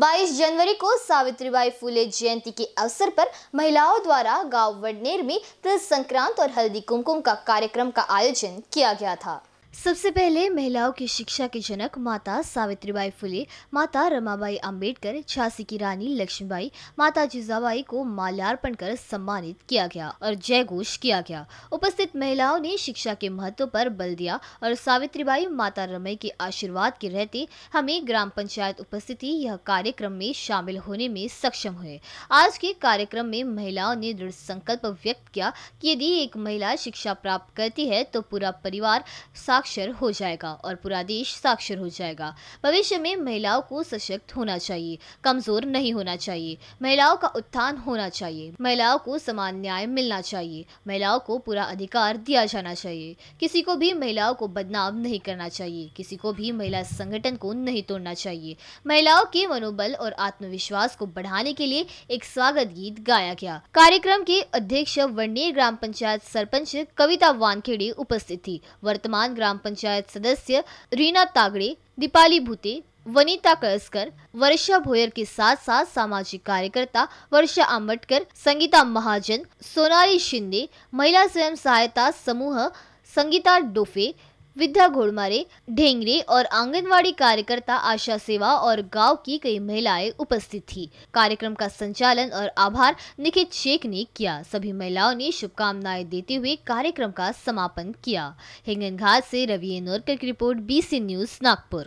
22 जनवरी को सावित्रीबाई फूले जयंती के अवसर पर महिलाओं द्वारा गांव वडनेर में तिल संक्रांत और हल्दी कुमकुम का कार्यक्रम का आयोजन किया गया था सबसे पहले महिलाओं की शिक्षा के जनक माता सावित्रीबाई फुले माता रमाबाई अंबेडकर झांसी की रानी लक्ष्मीबाई माता जीजाबाई को माल्यार्पण कर सम्मानित किया गया और जय घोष किया गया उपस्थित महिलाओं ने शिक्षा के महत्व पर बल दिया और सावित्रीबाई माता रमई के आशीर्वाद के रहते हमें ग्राम पंचायत उपस्थिति यह कार्यक्रम में शामिल होने में सक्षम हुए आज के कार्यक्रम में महिलाओं ने दृढ़ संकल्प व्यक्त किया कि यदि एक महिला शिक्षा प्राप्त करती है तो पूरा परिवार साक्ष साक्षर हो जाएगा और पूरा देश साक्षर हो जाएगा भविष्य में महिलाओं को सशक्त होना चाहिए कमजोर नहीं होना चाहिए महिलाओं का उत्थान होना चाहिए महिलाओं को समान न्याय मिलना चाहिए महिलाओं को पूरा अधिकार दिया जाना चाहिए किसी को भी महिलाओं को बदनाम नहीं करना चाहिए किसी को भी महिला संगठन को नहीं तोड़ना चाहिए महिलाओं के मनोबल और आत्मविश्वास को बढ़ाने के लिए एक स्वागत गीत गाया गया कार्यक्रम के अध्यक्ष वर्णीय ग्राम पंचायत सरपंच कविता वानखेड़े उपस्थित थी वर्तमान ग्राम ग्राम पंचायत सदस्य रीना तागड़े दीपाली भूते वनीता कसकर वर्षा भोयर के साथ साथ सामाजिक कार्यकर्ता वर्षा अम्बटकर संगीता महाजन सोनाली शिंदे महिला स्वयं सहायता समूह संगीता डोफे विद्या घोड़मारे ढेंगरे और आंगनवाड़ी कार्यकर्ता आशा सेवा और गांव की कई महिलाएं उपस्थित थी कार्यक्रम का संचालन और आभार निखित शेख ने किया सभी महिलाओं ने शुभकामनाएं देते हुए कार्यक्रम का समापन किया हिंगन घाट से रवि नोरकर की रिपोर्ट बी न्यूज नागपुर